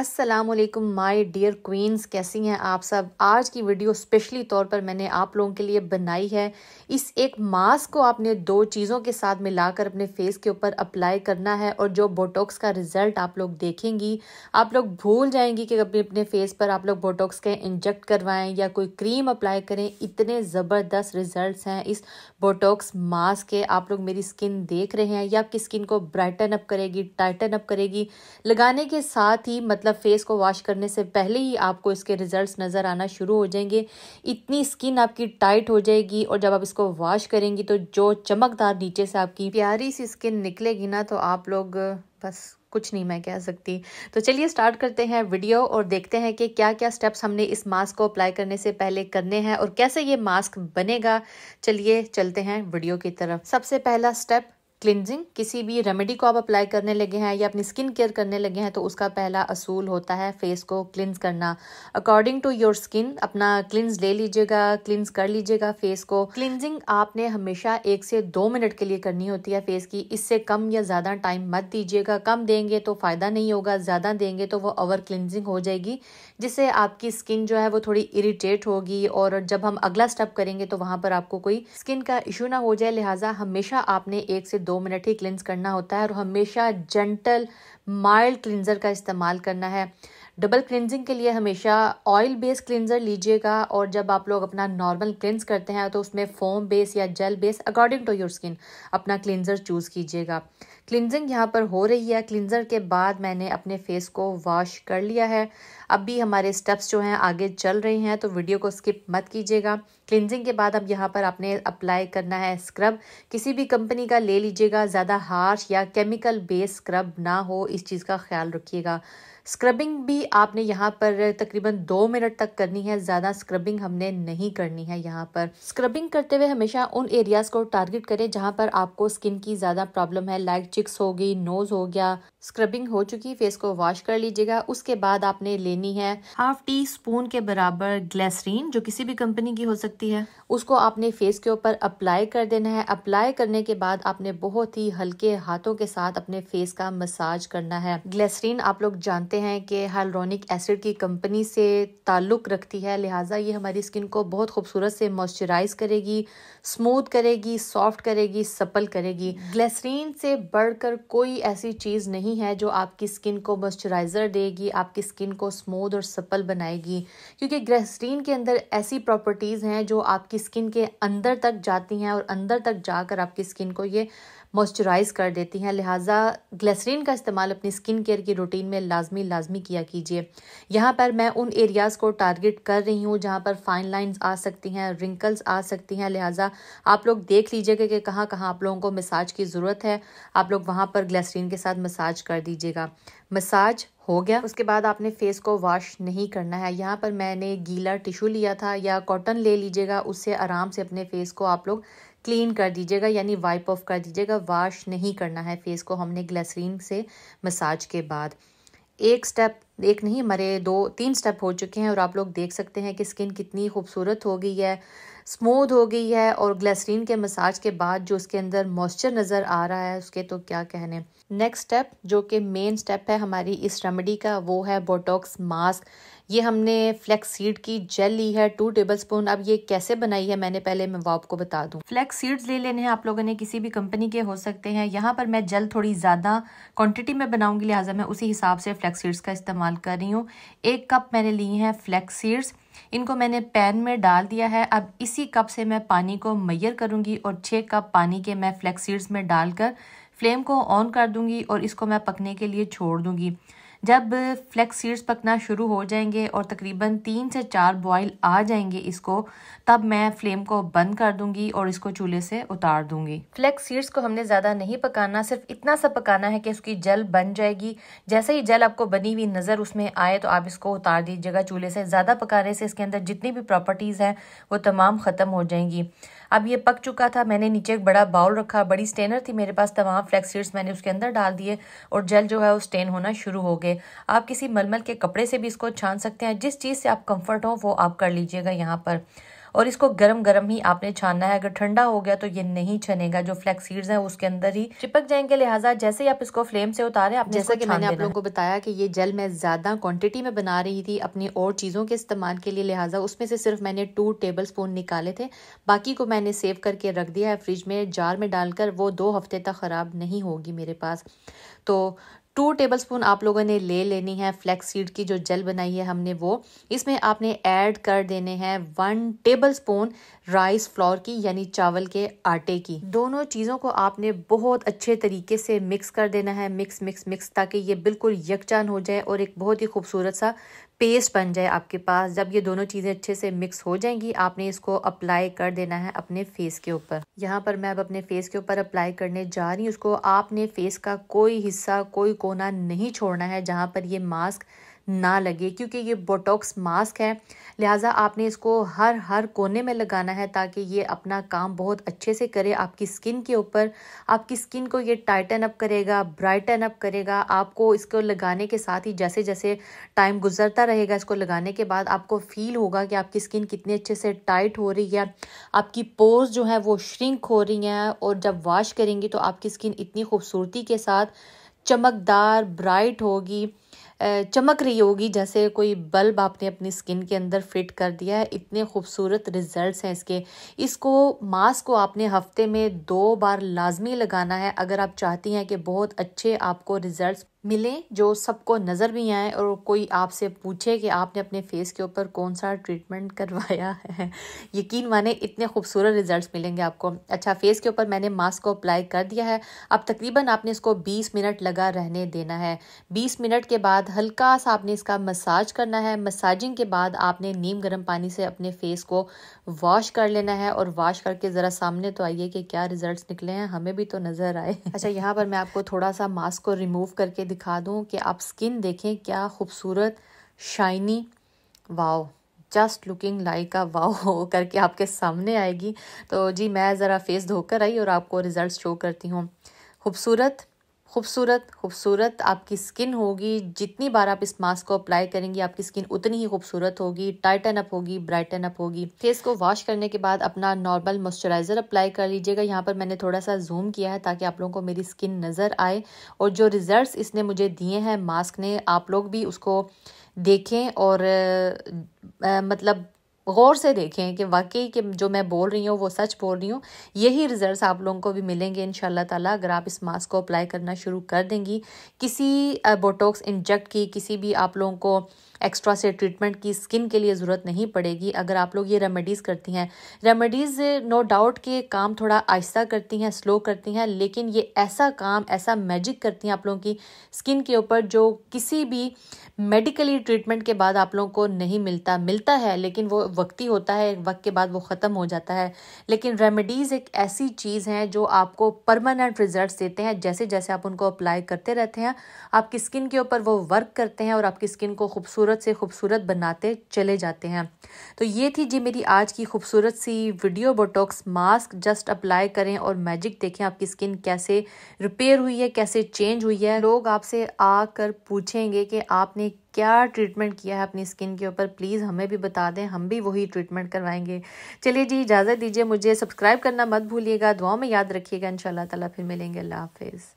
Aslam my dear queen's कैसी हैं आप सब आज की वीडियो स्पेशली तौर पर मैंने आप लोगों के लिए बनाई है इस एक मास्क को आपने दो चीज़ों के साथ मिलाकर अपने फेस के ऊपर अप्लाई करना है और जो बोटॉक्स का रिजल्ट आप लोग देखेंगी आप लोग भूल जाएंगी कि अपने अपने फेस पर आप लोग बोटॉक्स के इंजेक्ट करवाएं या कोई क्रीम अप्लाई करें इतने ज़बरदस्त रिजल्ट हैं इस बोटॉक्स मास्क के आप लोग मेरी स्किन देख रहे हैं या आपकी स्किन को ब्राइटन अप करेगी टाइटन अप करेगी लगाने के साथ ही मतलब मतलब फेस को वॉश करने से पहले ही आपको इसके रिजल्ट्स नज़र आना शुरू हो जाएंगे इतनी स्किन आपकी टाइट हो जाएगी और जब आप इसको वॉश करेंगी तो जो चमकदार नीचे से आपकी प्यारी सी स्किन निकलेगी ना तो आप लोग बस कुछ नहीं मैं कह सकती तो चलिए स्टार्ट करते हैं वीडियो और देखते हैं कि क्या क्या स्टेप्स हमने इस मास्क को अप्लाई करने से पहले करने हैं और कैसे ये मास्क बनेगा चलिए चलते हैं वीडियो की तरफ सबसे पहला स्टेप क्लिनजिंग किसी भी रेमेडी को आप अप्लाई करने लगे हैं या अपनी स्किन केयर करने लगे हैं तो उसका पहला असूल होता है फेस को क्लिनज करना अकॉर्डिंग टू योर स्किन अपना क्लिनज ले लीजिएगा क्लिनज कर लीजिएगा फेस को क्लिनजिंग आपने हमेशा एक से दो मिनट के लिए करनी होती है फेस की इससे कम या ज़्यादा टाइम मत दीजिएगा कम देंगे तो फ़ायदा नहीं होगा ज़्यादा देंगे तो वो ओवर क्लिनजिंग हो जाएगी जिससे आपकी स्किन जो है वो थोड़ी इरीटेट होगी और जब हम अगला स्टेप करेंगे तो वहां पर आपको कोई स्किन का इशू ना हो जाए लिहाजा हमेशा आपने एक से दो मिनट ही क्लिंस करना होता है और हमेशा जेंटल माइल्ड क्लिनज़र का इस्तेमाल करना है डबल क्लिनजिंग के लिए हमेशा ऑयल बेस्ड क्लिनज़र लीजिएगा और जब आप लोग अपना नॉर्मल क्लिनस करते हैं तो उसमें फोम बेस या gel base according to your skin अपना क्लिनज़र चूज़ कीजिएगा क्लिनजिंग यहाँ पर हो रही है क्लिनज़र के बाद मैंने अपने फेस को वॉश कर लिया है अब भी हमारे स्टेप्स जो हैं आगे चल रहे हैं तो वीडियो को स्किप मत कीजिएगा क्लिनजिंग के बाद अब यहाँ पर आपने अप्लाई करना है स्क्रब किसी भी कंपनी का ले लीजिएगा ज़्यादा हार्श या केमिकल बेस स्क्रब ना हो इस चीज़ का ख्याल रखिएगा स्क्रबिंग भी आपने यहाँ पर तकरीबन दो मिनट तक करनी है ज़्यादा स्क्रबिंग हमने नहीं करनी है यहाँ पर स्क्रबिंग करते हुए हमेशा उन एरियाज़ को टारगेट करें जहाँ पर आपको स्किन की ज़्यादा प्रॉब्लम है लाइक चिक्स हो गई नोज़ हो गया स्क्रबिंग हो चुकी फेस को वॉश कर लीजिएगा उसके बाद आपने लेनी है हाफ टी स्पून के बराबर ग्लेसरीन जो किसी भी कंपनी की हो सकती सकती है उसको आपने फेस के ऊपर अप्लाई कर देना है अप्लाई करने के बाद आपने बहुत ही हल्के हाथों के साथ अपने फेस का मसाज करना है ग्लेसरीन आप लोग जानते हैं कि हाइलोनिक एसिड की कंपनी से ताल्लुक रखती है लिहाजा ये हमारी स्किन को बहुत खूबसूरत से मॉइस्चराइज करेगी स्मूथ करेगी सॉफ्ट करेगी सपल करेगी ग्लेसरीन से बढ़कर कोई ऐसी चीज़ नहीं है जो आपकी स्किन को मॉइस्चराइज़र देगी आपकी स्किन को स्मूथ और सपल बनाएगी क्योंकि ग्लेसरीन के अंदर ऐसी प्रॉपर्टीज़ हैं जो आपकी स्किन के अंदर तक जाती हैं और अंदर तक जाकर आपकी स्किन को ये मॉइस्चराइज़ कर देती हैं लिहाजा ग्लैसरीन का इस्तेमाल अपनी स्किन केयर की रूटीन में लाजमी लाजमी किया कीजिए यहाँ पर मैं उन एरियाज़ को टारगेट कर रही हूँ जहाँ पर फाइन लाइन्स आ सकती हैं रिंकल्स आ सकती हैं लिहाजा आप लोग देख लीजिएगा कि कहाँ कहाँ आप लोगों को मसाज की ज़रूरत है आप लोग वहाँ पर ग्लैसरीन के साथ मसाज कर दीजिएगा मसाज हो गया उसके बाद आपने फेस को वॉश नहीं करना है यहाँ पर मैंने गीला टिश्यू लिया था या कॉटन ले लीजिएगा उससे आराम से अपने फेस को आप लोग क्लीन कर दीजिएगा यानी वाइप ऑफ कर दीजिएगा वॉश नहीं करना है फेस को हमने ग्लैसरीन से मसाज के बाद एक स्टेप एक नहीं हमारे दो तीन स्टेप हो चुके हैं और आप लोग देख सकते हैं कि स्किन कितनी खूबसूरत हो गई है स्मूथ हो गई है और ग्लेसरीन के मसाज के बाद जो उसके अंदर मॉइस्चर नज़र आ रहा है उसके तो क्या कहने नेक्स्ट स्टेप जो कि मेन स्टेप है हमारी इस रेमेडी का वो है बोटॉक्स मास्क ये हमने फ्लैक्स सीड की जेल ली है टू टेबल स्पून अब ये कैसे बनाई है मैंने पहले मैं वो आपको बता दूँ फ्लैक्स सीड्स ले लेने हैं आप लोगों ने किसी भी कंपनी के हो सकते हैं यहाँ पर मैं जेल थोड़ी ज़्यादा क्वांटिटी में बनाऊँगी लिहाजा मैं उसी हिसाब से फ्लैक्स सीड्स का इस्तेमाल कर रही हूँ एक कप मैंने ली है फ्लैक्स सीड्स इनको मैंने पैन में डाल दिया है अब इसी कप से मैं पानी को मैयर करूँगी और छः कप पानी के मैं फ्लैक्स सीड्स में डालकर फ्लेम को ऑन कर दूँगी और इसको मैं पकने के लिए छोड़ दूँगी जब फ्लैक्स सीड्स पकना शुरू हो जाएंगे और तकरीबन तीन से चार बॉयल आ जाएंगे इसको तब मैं फ्लेम को बंद कर दूंगी और इसको चूल्हे से उतार दूंगी फ्लैक्स सीड्स को हमने ज़्यादा नहीं पकाना सिर्फ इतना सा पकाना है कि उसकी जल बन जाएगी जैसे ही जल आपको बनी हुई नज़र उसमें आए तो आप इसको उतार दीजिएगा चूल्हे से ज़्यादा पकाने से इसके अंदर जितनी भी प्रॉपर्टीज़ हैं वो तमाम ख़त्म हो जाएंगी अब ये पक चुका था मैंने नीचे एक बड़ा बाउल रखा बड़ी स्टेनर थी मेरे पास तमाम फ्लैक्सीड्स मैंने उसके अंदर डाल दिए और जल जो है वो स्टेन होना शुरू हो गए आप किसी मलमल के कपड़े से भी इसको छान सकते हैं जिस चीज़ से आप कंफर्ट हो वो आप कर लीजिएगा यहाँ पर और इसको गर्म गर्म ही आपने छानना है अगर ठंडा हो गया तो ये नहीं छनेगा जो फ्लैक्स सीड्स हैं उसके अंदर ही चिपक जाएंगे लिहाजा जैसे ही आप इसको फ्लेम से उतारे आप जैसा कि मैंने आप लोगों को बताया कि ये जेल मैं ज्यादा क्वांटिटी में बना रही थी अपनी और चीज़ों के इस्तेमाल के लिए लिहाजा उसमें से सिर्फ मैंने टू टेबल स्पून निकाले थे बाकी को मैंने सेव करके रख दिया है फ्रिज में जार में डालकर वो दो हफ्ते तक ख़राब नहीं होगी मेरे पास तो टू टेबलस्पून आप लोगों ने ले लेनी है फ्लैक्स सीड की जो जेल बनाई है हमने वो इसमें आपने ऐड कर देने हैं वन टेबलस्पून राइस फ्लोर की यानी चावल के आटे की दोनों चीज़ों को आपने बहुत अच्छे तरीके से मिक्स कर देना है मिक्स मिक्स मिक्स ताकि ये बिल्कुल यकजान हो जाए और एक बहुत ही खूबसूरत सा पेस्ट बन जाए आपके पास जब ये दोनों चीज़ें अच्छे से मिक्स हो जाएंगी आपने इसको अप्लाई कर देना है अपने फेस के ऊपर यहाँ पर मैं अब अपने फेस के ऊपर अप्लाई करने जा रही हूँ उसको आपने फेस का कोई हिस्सा कोई कोना नहीं छोड़ना है जहाँ पर ये मास्क ना लगे क्योंकि ये बोटॉक्स मास्क है लिहाजा आपने इसको हर हर कोने में लगाना है ताकि ये अपना काम बहुत अच्छे से करे आपकी स्किन के ऊपर आपकी स्किन को ये टाइटन अप करेगा ब्राइटन अप करेगा आपको इसको लगाने के साथ ही जैसे जैसे टाइम गुजरता रहेगा इसको लगाने के बाद आपको फील होगा कि आपकी स्किन कितने अच्छे से टाइट हो रही है आपकी पोर्स जो है वो श्रिंक हो रही हैं और जब वॉश करेंगी तो आपकी स्किन इतनी खूबसूरती के साथ चमकदार ब्राइट होगी चमक रही होगी जैसे कोई बल्ब आपने अपनी स्किन के अंदर फिट कर दिया है इतने खूबसूरत रिजल्ट्स हैं इसके इसको मास्क को आपने हफ्ते में दो बार लाजमी लगाना है अगर आप चाहती हैं कि बहुत अच्छे आपको रिजल्ट्स मिलें जो सबको नज़र भी आए और कोई आपसे पूछे कि आपने अपने फेस के ऊपर कौन सा ट्रीटमेंट करवाया है यकीन माने इतने खूबसूरत रिजल्ट्स मिलेंगे आपको अच्छा फेस के ऊपर मैंने मास्क को अप्लाई कर दिया है अब तकरीबन आपने इसको 20 मिनट लगा रहने देना है 20 मिनट के बाद हल्का सा आपने इसका मसाज करना है मसाजिंग के बाद आपने नीम गर्म पानी से अपने फेस को वॉश कर लेना है और वॉश करके ज़रा सामने तो आइए कि क्या रिजल्ट निकले हैं हमें भी तो नज़र आए अच्छा यहाँ पर मैं आपको थोड़ा सा मास्क को रिमूव करके दिखा दूँ कि आप स्किन देखें क्या खूबसूरत shiny wow just looking like a wow करके आपके सामने आएगी तो जी मैं ज़रा फेस धोकर आई और आपको रिज़ल्ट शो करती हूँ खूबसूरत खूबसूरत खूबसूरत आपकी स्किन होगी जितनी बार आप इस मास्क को अप्लाई करेंगी आपकी स्किन उतनी ही खूबसूरत होगी टाइटन अप होगी ब्राइटन अप होगी फेस को वॉश करने के बाद अपना नॉर्मल मॉइस्चराइज़र अप्लाई कर लीजिएगा यहाँ पर मैंने थोड़ा सा जूम किया है ताकि आप लोगों को मेरी स्किन नज़र आए और जो रिजल्ट इसने मुझे दिए हैं मास्क ने आप लोग भी उसको देखें और आ, मतलब गौर से देखें कि वाकई के जो मैं बोल रही हूँ वो सच बोल रही हूँ यही रिजल्ट्स आप लोगों को भी मिलेंगे इन ताला अगर आप इस मास्क को अप्लाई करना शुरू कर देंगी किसी बोटोक्स इंजेक्ट की किसी भी आप लोगों को एक्स्ट्रा से ट्रीटमेंट की स्किन के लिए ज़रूरत नहीं पड़ेगी अगर आप लोग ये रेमेडीज़ करती हैं रेमेडीज़ नो डाउट के काम थोड़ा आहिस्ता करती हैं स्लो करती हैं लेकिन ये ऐसा काम ऐसा मैजिक करती हैं आप लोगों की स्किन के ऊपर जो किसी भी मेडिकली ट्रीटमेंट के बाद आप लोगों को नहीं मिलता मिलता है लेकिन वो वक्ती होता है वक्त के बाद वो ख़त्म हो जाता है लेकिन रेमेडीज़ एक ऐसी चीज़ हैं जो आपको परमानेंट रिजल्ट देते हैं जैसे जैसे आप उनको अप्लाई करते रहते हैं आपकी स्किन के ऊपर वो वर्क करते हैं और आपकी स्किन को खूबसूरत खूबसूरत से खूबसूरत बनाते चले जाते हैं तो ये थी जी मेरी आज की खूबसूरत सी video botox mask just apply करें और मैजिक देखें आपकी स्किन कैसे रिपेयर हुई है कैसे चेंज हुई है लोग आपसे आकर पूछेंगे कि आपने क्या ट्रीटमेंट किया है अपनी स्किन के ऊपर प्लीज़ हमें भी बता दें हम भी वही ट्रीटमेंट करवाएंगे चलिए जी इजाज़त दीजिए मुझे सब्सक्राइब करना मत भूलिएगा दुआ में याद रखिएगा इन ताला फिर मिलेंगे अल्लाह हाफिज़